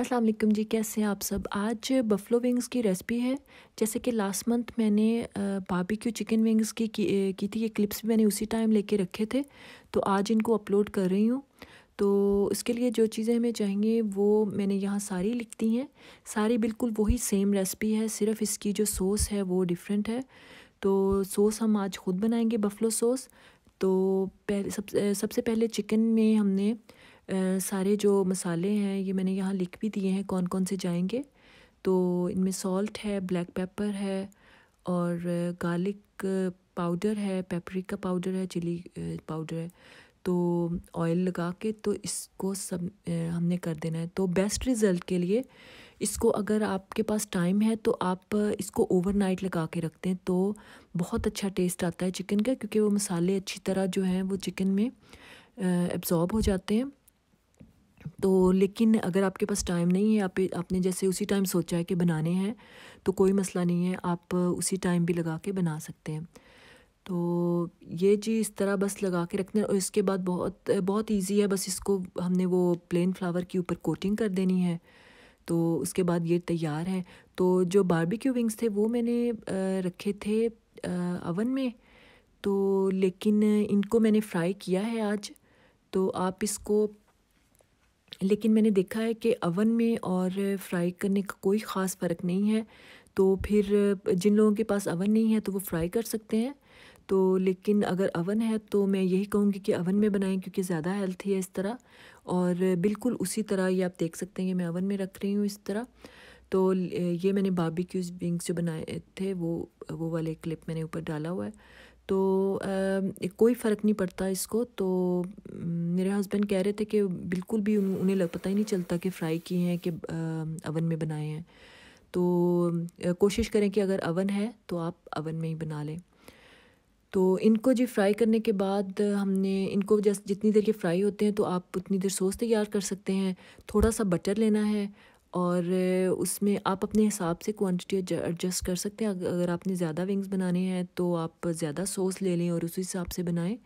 अस्सलाम वालेकुम जी कैसे हैं आप सब आज बफलो विंग्स की रेसिपी है जैसे कि लास्ट मंथ मैंने बारबेक्यू चिकन विंग्स की की थी ये क्लिप्स भी मैंने उसी टाइम लेके रखे थे तो आज इनको अपलोड कर रही हूँ तो इसके लिए जो चीज़ें हमें चाहिए वो मैंने यहाँ सारी लिख दी हैं सारी बिल्कुल वही सेम रेसिपी है सिर्फ इसकी जो सॉस है वो डिफरेंट है तो सॉस हम आज खुद बनाएंगे बफलो सॉस तो पहले सब सबसे पहले चिकन में हमने सारे जो मसाले हैं ये मैंने यहाँ लिख भी दिए हैं कौन कौन से जाएंगे तो इनमें सॉल्ट है ब्लैक पेपर है और गार्लिक पाउडर है पेपरिका पाउडर है चिली पाउडर है तो ऑयल लगा के तो इसको सब हमने कर देना है तो बेस्ट रिज़ल्ट के लिए इसको अगर आपके पास टाइम है तो आप इसको ओवरनाइट लगा के रखते हैं तो बहुत अच्छा टेस्ट आता है चिकन का क्योंकि वो मसाले अच्छी तरह जो हैं वो चिकन में एब्ज़ॉर्ब हो जाते हैं तो लेकिन अगर आपके पास टाइम नहीं है आप आपने जैसे उसी टाइम सोचा है कि बनाने हैं तो कोई मसला नहीं है आप उसी टाइम भी लगा के बना सकते हैं तो ये जी इस तरह बस लगा के रखना और इसके बाद बहुत बहुत इजी है बस इसको हमने वो प्लेन फ्लावर के ऊपर कोटिंग कर देनी है तो उसके बाद ये तैयार है तो जो बारबेक्यू विंग्स थे वो मैंने रखे थे अवन में तो लेकिन इनको मैंने फ्राई किया है आज तो आप इसको लेकिन मैंने देखा है कि अवन में और फ्राई करने का कोई ख़ास फ़र्क नहीं है तो फिर जिन लोगों के पास अवन नहीं है तो वो फ्राई कर सकते हैं तो लेकिन अगर अवन है तो मैं यही कहूँगी कि अवन में बनाएं क्योंकि ज़्यादा हेल्थी है इस तरह और बिल्कुल उसी तरह ये आप देख सकते हैं कि मैं अवन में रख रही हूँ इस तरह तो ये मैंने बाबी क्यूज विंग्स जो बनाए थे वो वो वाले क्लिप मैंने ऊपर डाला हुआ है तो आ, कोई फ़र्क नहीं पड़ता इसको तो मेरे हस्बैंड कह रहे थे कि बिल्कुल भी उन्हें लग पता ही नहीं चलता कि फ्राई किए हैं कि अवन में बनाए हैं तो कोशिश करें कि अगर अवन है तो आप अवन में ही बना लें तो इनको जी फ्राई करने के बाद हमने इनको जैसे जितनी देर के फ्राई होते हैं तो आप उतनी देर सॉस तैयार कर सकते हैं थोड़ा सा बटर लेना है और उसमें आप अपने हिसाब से क्वांटिटी एडजस्ट कर सकते हैं अगर आपने ज़्यादा विंग्स बनाने हैं तो आप ज़्यादा सॉस ले लें और उसी हिसाब से बनाएं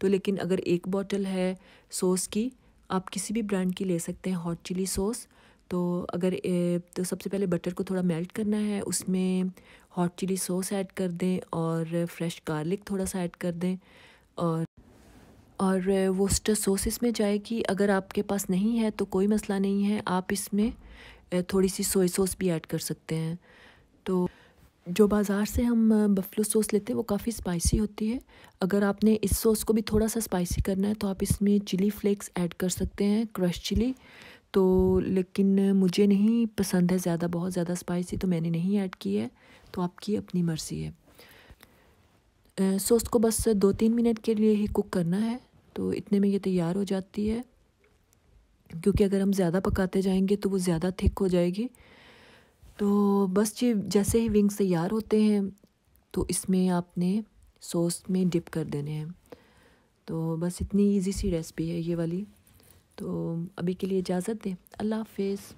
तो लेकिन अगर एक बॉटल है सॉस की आप किसी भी ब्रांड की ले सकते हैं हॉट चिली सॉस तो अगर तो सबसे पहले बटर को थोड़ा मेल्ट करना है उसमें हॉट चिली सॉस ऐड कर दें और फ्रेश गार्लिक थोड़ा सा ऐड कर दें और और वो स्टर सॉस इसमें जाएगी अगर आपके पास नहीं है तो कोई मसला नहीं है आप इसमें थोड़ी सी सोए सॉस भी ऐड कर सकते हैं तो जो बाज़ार से हम बफलो सॉस लेते हैं वो काफ़ी स्पाइसी होती है अगर आपने इस सॉस को भी थोड़ा सा स्पाइसी करना है तो आप इसमें चिली फ्लेक्स ऐड कर सकते हैं क्रश चिली तो लेकिन मुझे नहीं पसंद है ज़्यादा बहुत ज़्यादा स्पाइसी तो मैंने नहीं ऐड की है तो आपकी अपनी मर्ज़ी है सो उसको बस दो तीन मिनट के लिए ही कुक करना है तो इतने में ये तैयार हो जाती है क्योंकि अगर हम ज़्यादा पकाते जाएंगे तो वो ज़्यादा थिक हो जाएगी तो बस जी जैसे ही विंग्स तैयार होते हैं तो इसमें आपने सॉस में डिप कर देने हैं तो बस इतनी इजी सी रेसिपी है ये वाली तो अभी के लिए इजाज़त दें अल्लाह हाफिज़